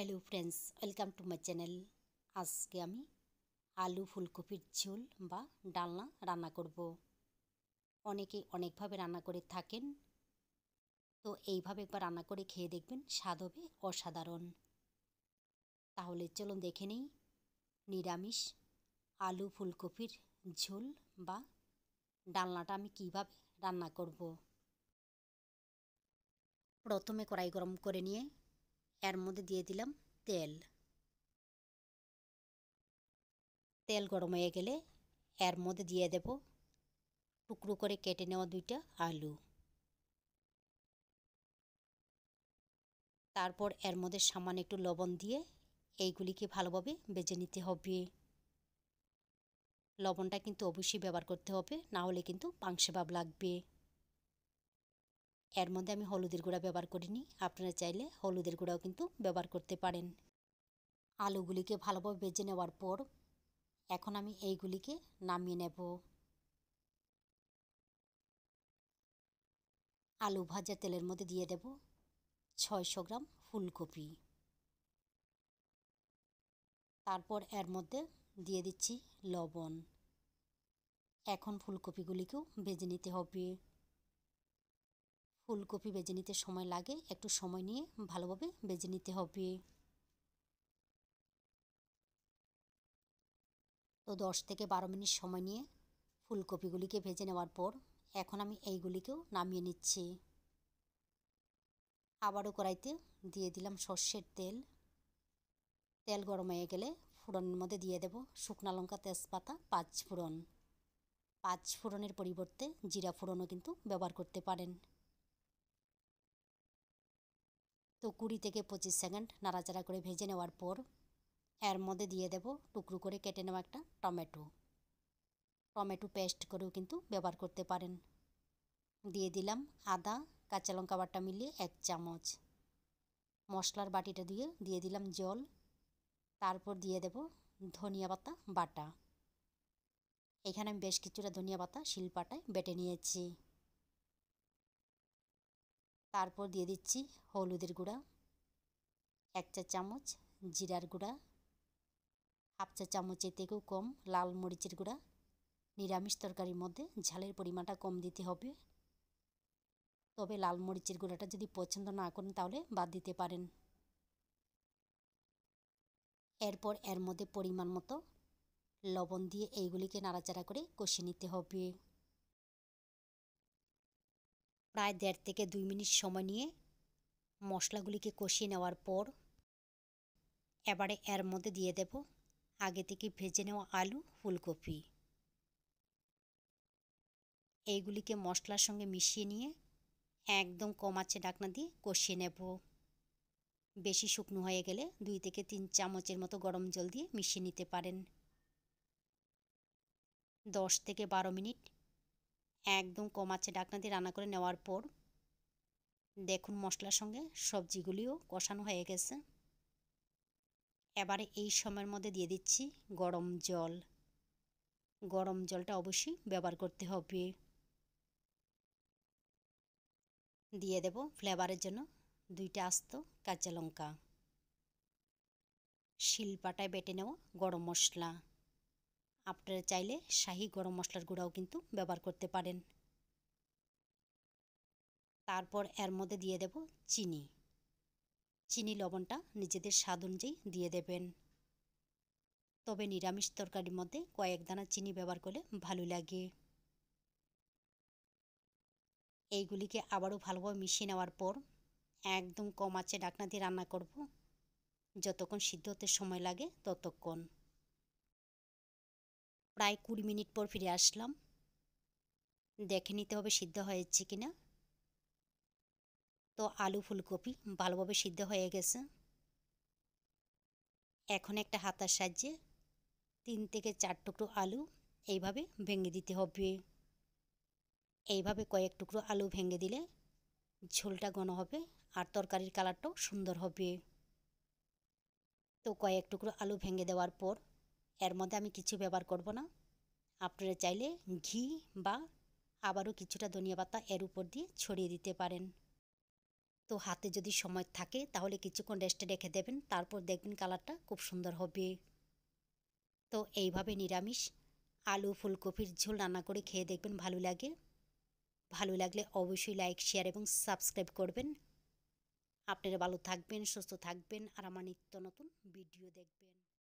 hello friends welcome to my channel আজকে আমি আলু ফুলকপির ঝোল বা ডালনা রান্না করব অনেকে অনেকভাবে রান্না করে থাকেন তো এইভাবে একবার রান্না করে খেয়ে দেখবেন স্বাদ হবে অসাধারণ তাহলে চলুন দেখে নেই নিরামিষ আলু ফুলকপির ঝোল বা ডালনাটা আমি কিভাবে রান্না করব প্রথমে কড়াই গরম করে নিয়ে এর মধ্যে দিয়ে দিলাম তেল তেল গরম হয়ে গেলে এর মধ্যে দিয়ে দেব টুকরো করে কেটে নেওয়া দুইটা আলু তারপর এর মধ্যে সামান্য একটু লবণ দিয়ে এইগুলিকে ভালোভাবে বেজে নিতে হবে লবণটা কিন্তু অবশ্যই ব্যবহার করতে হবে না হলে কিন্তু পাংশে ভাব লাগবে এর মধ্যে আমি হলুদের গুঁড়া ব্যবহার করিনি আপনারা চাইলে হলুদের গুঁড়াও কিন্তু ব্যবহার করতে পারেন আলুগুলিকে ভালোভাবে ভেজে নেওয়ার পর এখন আমি এইগুলিকে নামিয়ে নেব আলু ভাজা তেলের মধ্যে দিয়ে দেব ছয়শো গ্রাম ফুলকপি তারপর এর মধ্যে দিয়ে দিচ্ছি লবণ এখন ফুলকপিগুলিকেও ভেজে নিতে হবে ফুলকপি বেজে নিতে সময় লাগে একটু সময় নিয়ে ভালোভাবে বেজে নিতে হবে তো দশ থেকে বারো মিনিট সময় নিয়ে ফুলকপিগুলিকে ভেজে নেওয়ার পর এখন আমি এইগুলিকেও নামিয়ে নিচ্ছি আবারও কড়াইতে দিয়ে দিলাম সর্ষের তেল তেল গরম হয়ে গেলে ফোড়নের মধ্যে দিয়ে দেব শুকনা লঙ্কা তেজপাতা পাঁচ ফোড়ন পাঁচ ফোড়নের পরিবর্তে জিরা ফোড়নও কিন্তু ব্যবহার করতে পারেন তো কুড়ি থেকে পঁচিশ সেকেন্ড নাড়াচাড়া করে ভেজে নেওয়ার পর এর মধ্যে দিয়ে দেব টুকরো করে কেটে নেওয়া একটা টমেটো টমেটো পেস্ট করেও কিন্তু ব্যবহার করতে পারেন দিয়ে দিলাম আদা কাঁচা লঙ্কা বাটা মিলিয়ে এক চামচ মশলার বাটিটা দিয়ে দিয়ে দিলাম জল তারপর দিয়ে দেব ধনিয়া পাতা বাটা এখানে আমি বেশ কিছুটা ধনিয়া পাতা শিলপাটায় বেটে নিয়েছি তারপর দিয়ে দিচ্ছি হলুদের গুঁড়া এক চা চামচ জিরার গুঁড়া হাফ চা চামচের থেকেও কম লাল মরিচের গুঁড়া নিরামিষ তরকারির মধ্যে ঝালের পরিমাণটা কম দিতে হবে তবে লাল মরিচের গুঁড়াটা যদি পছন্দ না করেন তাহলে বাদ দিতে পারেন এরপর এর মধ্যে পরিমাণ মতো লবণ দিয়ে এইগুলিকে নাড়াচাড়া করে কষিয়ে নিতে হবে প্রায় দেড় থেকে দুই মিনিট সময় নিয়ে মশলাগুলিকে কষিয়ে নেওয়ার পর এবারে এর মধ্যে দিয়ে দেব আগে থেকে ভেজে নেওয়া আলু ফুলকপি এইগুলিকে মশলার সঙ্গে মিশিয়ে নিয়ে একদম কম আছে ডাকনা দিয়ে কষিয়ে নেব বেশি শুকনো হয়ে গেলে দুই থেকে তিন চামচের মতো গরম জল দিয়ে মিশিয়ে নিতে পারেন দশ থেকে বারো মিনিট একদম কম আছে ডাকনা দিয়ে রান্না করে নেওয়ার পর দেখুন মশলার সঙ্গে সবজিগুলিও কষানো হয়ে গেছে এবারে এই সময়ের মধ্যে দিয়ে দিচ্ছি গরম জল গরম জলটা অবশ্যই ব্যবহার করতে হবে দিয়ে দেব ফ্লেভারের জন্য দুইটা আস্ত কাঁচা লঙ্কা শিলপাটায় বেটে নেওয়া গরম মশলা আপনারা চাইলে শাহি গরম মশলার গুঁড়াও কিন্তু ব্যবহার করতে পারেন তারপর এর মধ্যে দিয়ে দেব চিনি চিনি লবণটা নিজেদের স্বাদ অনুযায়ী দিয়ে দেবেন তবে নিরামিষ তরকারির মধ্যে কয়েক দানা চিনি ব্যবহার করলে ভালো লাগে এইগুলিকে আবারও ভালোভাবে মিশিয়ে নেওয়ার পর একদম কম আঁচে ডাকনা দিয়ে রান্না করব যতক্ষণ সিদ্ধ হতে সময় লাগে ততক্ষণ প্রায় কুড়ি মিনিট পর ফিরে আসলাম দেখে নিতে হবে সিদ্ধ হয়েছে কি না তো আলু ফুলকপি ভালোভাবে সিদ্ধ হয়ে গেছে এখন একটা হাতার সাহায্যে তিন থেকে চার টুকরো আলু এইভাবে ভেঙে দিতে হবে এইভাবে কয়েক টুকরো আলু ভেঙে দিলে ঝোলটা ঘন হবে আর তরকারির কালারটাও সুন্দর হবে তো কয়েক টুকরো আলু ভেঙে দেওয়ার পর এর মধ্যে আমি কিছু ব্যবহার করব না আপনারা চাইলে ঘি বা আবারও কিছুটা ধনিয়া পাতা এর উপর দিয়ে ছড়িয়ে দিতে পারেন তো হাতে যদি সময় থাকে তাহলে কিছুক্ষণ রেস্টে রেখে দেবেন তারপর দেখবেন কালারটা খুব সুন্দর হবে তো এইভাবে নিরামিষ আলু ফুলকপির ঝোল রান্না করে খেয়ে দেখবেন ভালো লাগে ভালো লাগলে অবশ্যই লাইক শেয়ার এবং সাবস্ক্রাইব করবেন আপনারা ভালো থাকবেন সুস্থ থাকবেন আর আমার নিত্য নতুন ভিডিও দেখবেন